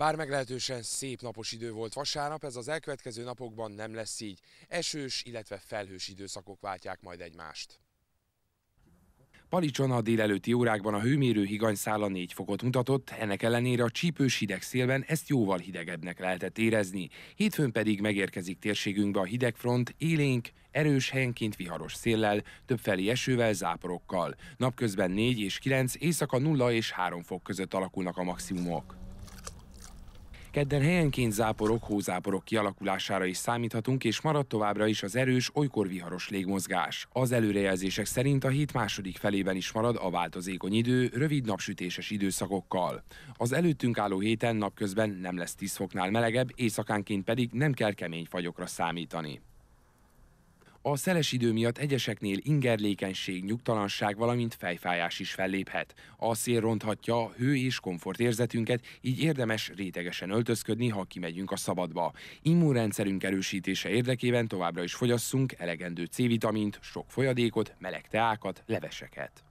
Bár meglehetősen szép napos idő volt vasárnap, ez az elkövetkező napokban nem lesz így. Esős, illetve felhős időszakok váltják majd egymást. Palicson a délelőtti órákban a hőmérő higanyszála 4 fokot mutatott, ennek ellenére a csípős hideg szélben ezt jóval hidegebbnek lehetett érezni. Hétfőn pedig megérkezik térségünkbe a hidegfront, élénk, erős helyenként viharos széllel, többfelé esővel, záporokkal. Napközben 4 és 9, éjszaka 0 és 3 fok között alakulnak a maximumok. Kedden helyenként záporok, hózáporok kialakulására is számíthatunk, és marad továbbra is az erős, olykor viharos légmozgás. Az előrejelzések szerint a hét második felében is marad a változékony idő, rövid napsütéses időszakokkal. Az előttünk álló héten napközben nem lesz 10 foknál melegebb, éjszakánként pedig nem kell kemény fagyokra számítani a szeles idő miatt egyeseknél ingerlékenység, nyugtalanság, valamint fejfájás is felléphet. A szél ronthatja a hő és komfort érzetünket, így érdemes rétegesen öltözködni, ha kimegyünk a szabadba. Immunrendszerünk erősítése érdekében továbbra is fogyasszunk elegendő C-vitamint, sok folyadékot, meleg teákat, leveseket.